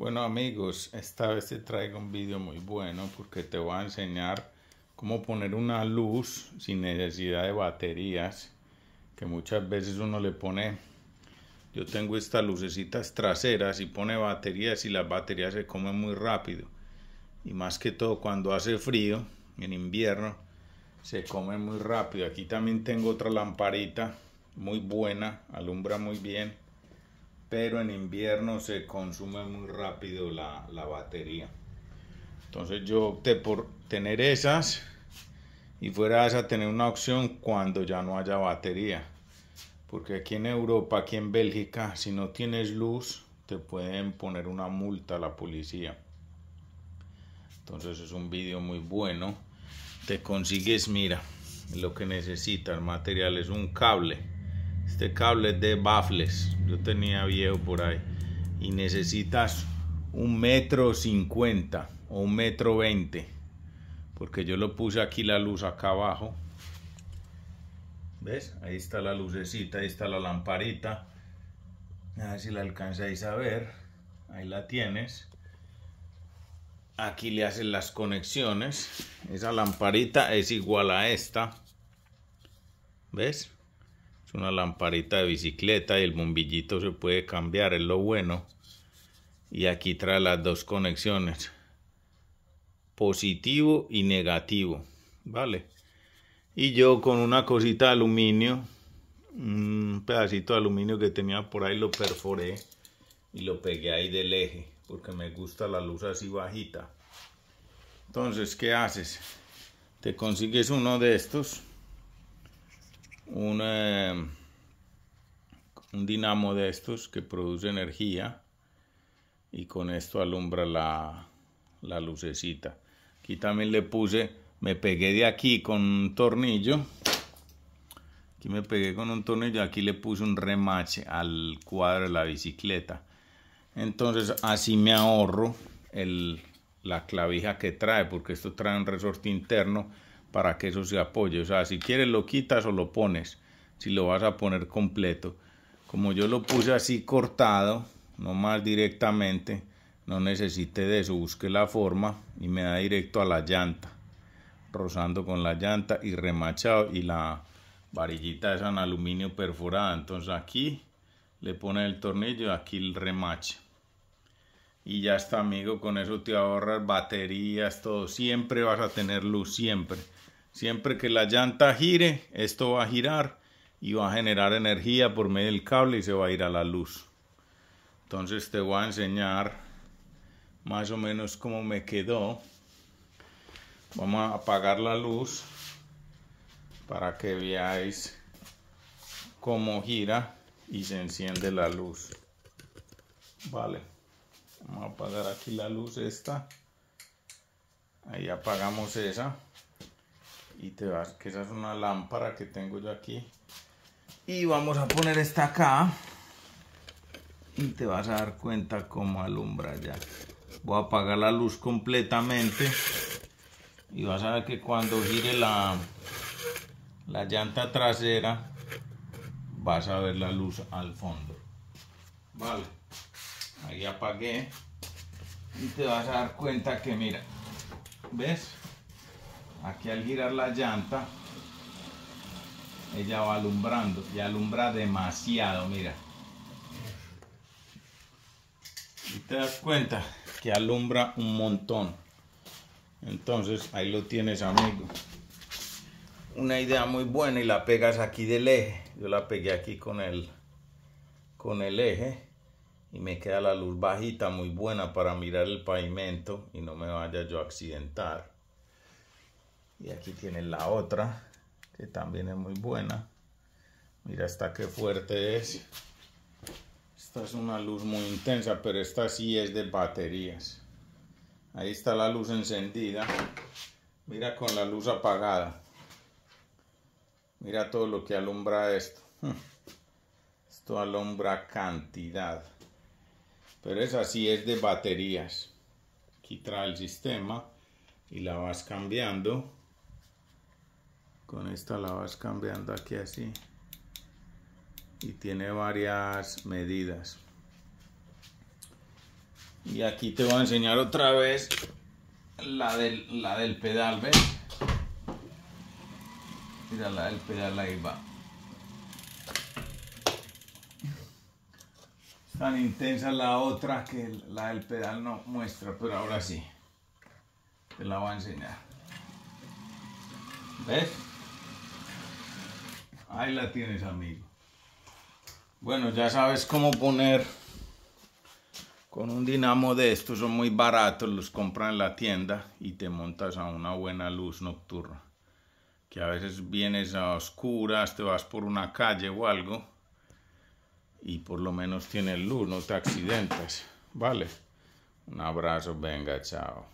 Bueno amigos, esta vez te traigo un vídeo muy bueno porque te voy a enseñar cómo poner una luz sin necesidad de baterías que muchas veces uno le pone yo tengo estas lucecitas traseras y pone baterías y las baterías se comen muy rápido y más que todo cuando hace frío en invierno se come muy rápido aquí también tengo otra lamparita muy buena alumbra muy bien pero en invierno se consume muy rápido la, batería. Entonces yo opté por tener esas y fuera a tener una opción cuando ya no haya batería. Porque aquí en Europa, aquí en Bélgica, si no tienes luz, te pueden poner una multa a la policía. Entonces es un vídeo muy bueno. Te consigues, mira, lo que necesitas, material es un cable este cable es de baffles. Yo tenía viejo por ahí. Y necesitas un metro cincuenta o un metro veinte. Porque yo lo puse aquí la luz acá abajo. ¿Ves? Ahí está la lucecita, ahí está la lamparita. A ver si la alcanzáis a ver. Ahí la tienes. Aquí le hacen las conexiones. Esa lamparita es igual a esta. ¿Ves? Es una lamparita de bicicleta y el bombillito se puede cambiar, es lo bueno. Y aquí trae las dos conexiones. Positivo y negativo. Vale. Y yo con una cosita de aluminio. Un pedacito de aluminio que tenía por ahí lo perforé. Y lo pegué ahí del eje. Porque me gusta la luz así bajita. Entonces, ¿qué haces? Te consigues uno de estos un, un dinamo de estos que produce energía y con esto alumbra la, lucecita. Aquí también le puse, me pegué de aquí con un tornillo. Aquí me pegué con un tornillo, aquí le puse un remache al cuadro de la bicicleta. Entonces así me ahorro el, la clavija que trae, porque esto trae un resorte interno para que eso se apoye. O sea, si quieres lo quitas o lo pones, si lo vas a poner completo. Como yo lo puse así cortado, no más directamente, no necesite de eso, busque la forma y me da directo a la llanta, rozando con la llanta y remachado y la varillita es en aluminio perforada. Entonces aquí le pone el tornillo y aquí el remache. Y ya está, amigo, con eso te ahorras baterías, todo. Siempre vas a tener luz, siempre. Siempre que la llanta gire, esto va a girar y va a generar energía por medio del cable y se va a ir a la luz. Entonces te voy a enseñar más o menos cómo me quedó. Vamos a apagar la luz para que veáis cómo gira y se enciende la luz. Vale. Vamos a apagar aquí la luz esta. Ahí apagamos esa y te vas que esa es una lámpara que tengo yo aquí y vamos a poner esta acá y te vas a dar cuenta como alumbra ya voy a apagar la luz completamente y vas a ver que cuando gire la la llanta trasera vas a ver la luz al fondo vale ahí apagué y te vas a dar cuenta que mira ves Aquí al girar la llanta, ella va alumbrando y alumbra demasiado, mira. Y te das cuenta que alumbra un montón. Entonces, ahí lo tienes, amigo. Una idea muy buena y la pegas aquí del eje. Yo la pegué aquí con el, con el eje y me queda la luz bajita muy buena para mirar el pavimento y no me vaya yo a accidentar. Y aquí tiene la otra, que también es muy buena. Mira hasta qué fuerte es. Esta es una luz muy intensa, pero esta sí es de baterías. Ahí está la luz encendida. Mira con la luz apagada. Mira todo lo que alumbra esto. Hmm. Esto alumbra cantidad. Pero esa sí es de baterías. Aquí trae el sistema y la vas cambiando con esta la vas cambiando aquí así y tiene varias medidas y aquí te voy a enseñar otra vez la del, la del pedal ¿ves? mira la del pedal ahí va tan intensa la otra que la del pedal no muestra, pero ahora sí. Te la voy a enseñar. ¿Ves? Ahí la tienes, amigo. Bueno, ya sabes cómo poner con un dinamo de estos. Son muy baratos, los compras en la tienda y te montas a una buena luz nocturna. Que a veces vienes a oscuras, te vas por una calle o algo y por lo menos tienes luz, no te accidentas. Vale. Un abrazo, venga, chao.